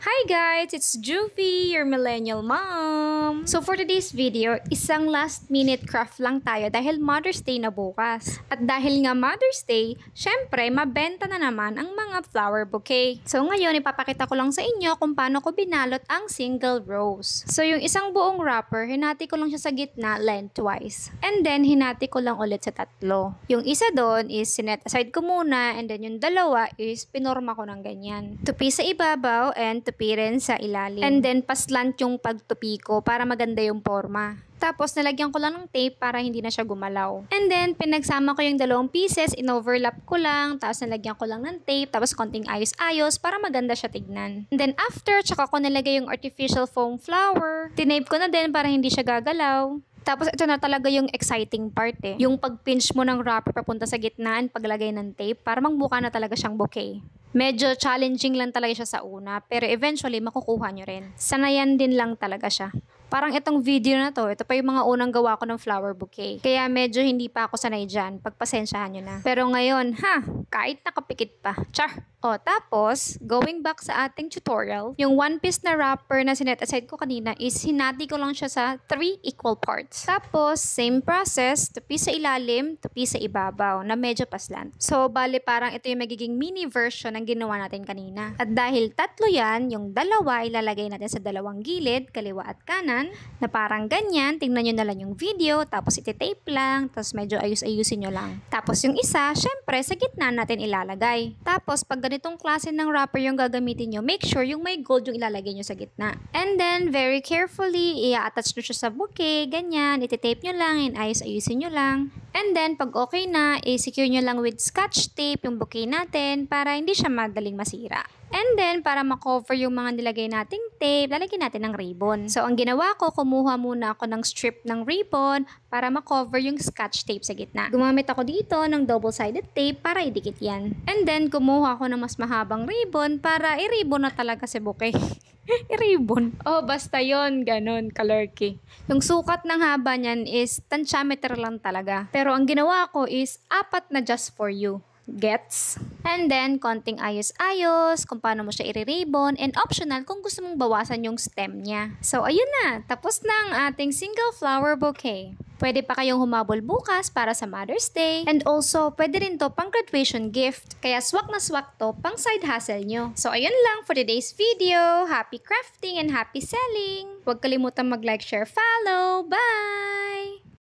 Hi guys! It's Juvie, your millennial mom! So for today's video, isang last minute craft lang tayo dahil Mother's Day na bukas. At dahil nga Mother's Day, syempre mabenta na naman ang mga flower bouquet. So ngayon ipapakita ko lang sa inyo kung paano ko binalot ang single rose. So yung isang buong wrapper, hinati ko lang siya sa gitna lengthwise. And then hinati ko lang ulit sa tatlo. Yung isa doon is sinet aside ko muna and then yung dalawa is pinorma ko ng ganyan. Tupi sa ibabaw and tupirin sa ilalim. And then, paslant yung pagtupi ko para maganda yung forma. Tapos, nalagyan ko lang ng tape para hindi na siya gumalaw. And then, pinagsama ko yung dalawang pieces, in-overlap ko lang, tapos nalagyan ko lang ng tape, tapos konting ayos-ayos para maganda siya tignan. And then, after, tsaka ko nalagay yung artificial foam flower. Tinape ko na din para hindi siya gagalaw. Tapos ito na talaga yung exciting part eh. Yung pag-pinch mo ng wrapper papunta sa gitnaan, paglagay ng tape, para magmukha na talaga siyang bouquet medyo challenging lang talaga siya sa una, pero eventually makukuha nyo rin. Sanayan din lang talaga siya. Parang itong video na to, ito pa yung mga unang gawa ko ng flower bouquet. Kaya medyo hindi pa ako sanay dyan. Pagpasensyahan nyo na. Pero ngayon, ha, kahit nakapikit pa. Char! O, tapos, going back sa ating tutorial, yung one-piece na wrapper na sinet aside ko kanina is hinati ko lang siya sa 3 equal parts. Tapos, same process, tupi sa ilalim, tupi sa ibabaw, na medyo paslan. So, bali parang ito yung magiging mini version ng ginawa natin kanina. At dahil tatlo yan, yung dalawa ilalagay natin sa dalawang gilid, kaliwa at kanan, na parang ganyan, tingnan nyo na lang yung video, tapos iti-tape lang, tapos medyo ayus-ayusin nyo lang. Tapos yung isa, syempre, sa gitna natin ilalagay. Tapos, pag ganitong klase ng wrapper yung gagamitin nyo, make sure yung may gold yung ilalagay nyo sa gitna. And then, very carefully, i-attach ia nyo siya sa bouquet, ganyan, iti-tape nyo lang, and ayos-ayusin nyo lang. And then, pag okay na, i-secure nyo lang with scotch tape yung bouquet natin para hindi siya madaling masira. And then, para makover yung mga nilagay nating tape, lalagyan natin ng ribbon. So, ang ginawa ko, kumuha muna ako ng strip ng ribbon para makover yung scotch tape sa gitna. Gumamit ako dito ng double-sided tape para idikit yan. And then, kumuha ako ng mas mahabang ribbon para i-ribbon na talaga si bouquet. Ribbon. Oh, basta yon ganun, kalurky. Yung sukat ng haba niyan is tansyameter lang talaga. Pero ang ginawa ko is apat na just for you gets. And then, konting ayos-ayos, kung paano mo siya i and optional kung gusto mong bawasan yung stem niya. So, ayun na! Tapos na ang ating single flower bouquet. Pwede pa kayong humabol bukas para sa Mother's Day. And also, pwede rin to pang graduation gift. Kaya swak na swak to pang side hustle nyo. So ayun lang for today's video. Happy crafting and happy selling! Huwag kalimutan mag-like, share, follow. Bye!